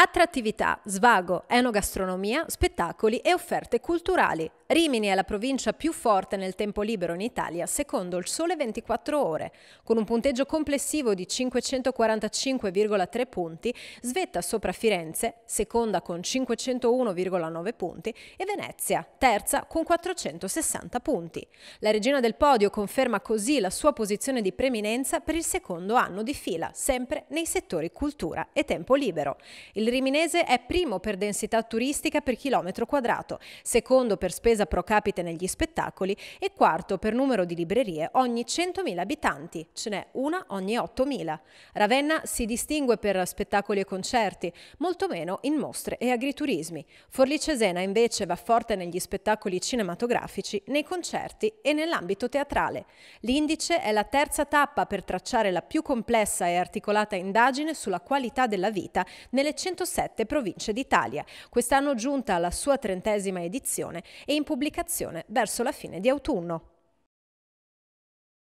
Attrattività, svago, enogastronomia, spettacoli e offerte culturali. Rimini è la provincia più forte nel tempo libero in Italia, secondo il Sole 24 Ore. Con un punteggio complessivo di 545,3 punti, svetta sopra Firenze, seconda con 501,9 punti, e Venezia, terza con 460 punti. La regina del podio conferma così la sua posizione di preminenza per il secondo anno di fila, sempre nei settori cultura e tempo libero. Il il Riminese è primo per densità turistica per chilometro quadrato, secondo per spesa pro capite negli spettacoli e quarto per numero di librerie ogni 100.000 abitanti, ce n'è una ogni 8.000. Ravenna si distingue per spettacoli e concerti, molto meno in mostre e agriturismi. Forlì Cesena invece va forte negli spettacoli cinematografici, nei concerti e nell'ambito teatrale. L'indice è la terza tappa per tracciare la più complessa e articolata indagine sulla qualità della vita nelle 100 107 province d'Italia, quest'anno giunta alla sua trentesima edizione e in pubblicazione verso la fine di autunno.